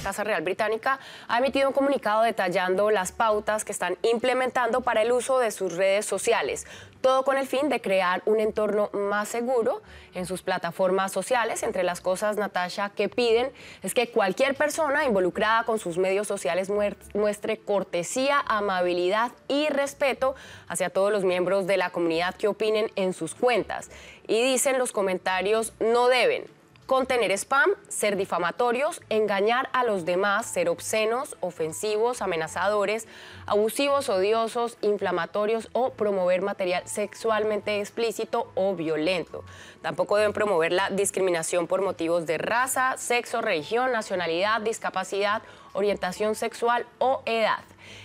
Casa Real Británica ha emitido un comunicado detallando las pautas que están implementando para el uso de sus redes sociales, todo con el fin de crear un entorno más seguro en sus plataformas sociales. Entre las cosas, Natasha, que piden es que cualquier persona involucrada con sus medios sociales muestre cortesía, amabilidad y respeto hacia todos los miembros de la comunidad que opinen en sus cuentas. Y dicen los comentarios no deben contener spam, ser difamatorios, engañar a los demás, ser obscenos, ofensivos, amenazadores, abusivos, odiosos, inflamatorios o promover material sexualmente explícito o violento. Tampoco deben promover la discriminación por motivos de raza, sexo, religión, nacionalidad, discapacidad, orientación sexual o edad.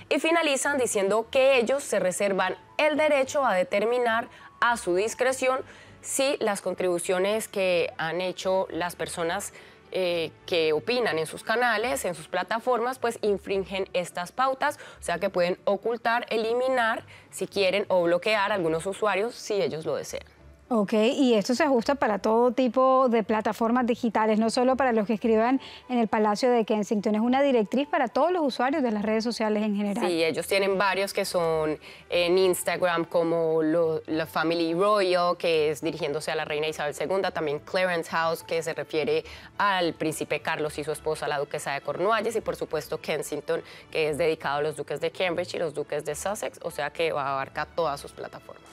Y finalizan diciendo que ellos se reservan el derecho a determinar a su discreción si las contribuciones que han hecho las personas eh, que opinan en sus canales, en sus plataformas, pues infringen estas pautas, o sea que pueden ocultar, eliminar, si quieren, o bloquear algunos usuarios si ellos lo desean. Ok, y esto se ajusta para todo tipo de plataformas digitales, no solo para los que escriban en el Palacio de Kensington, es una directriz para todos los usuarios de las redes sociales en general. Sí, ellos tienen varios que son en Instagram, como la Family Royal, que es dirigiéndose a la reina Isabel II, también Clarence House, que se refiere al príncipe Carlos y su esposa, la duquesa de Cornualles, y por supuesto Kensington, que es dedicado a los duques de Cambridge y los duques de Sussex, o sea que abarca todas sus plataformas.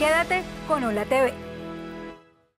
Quédate con Hola TV.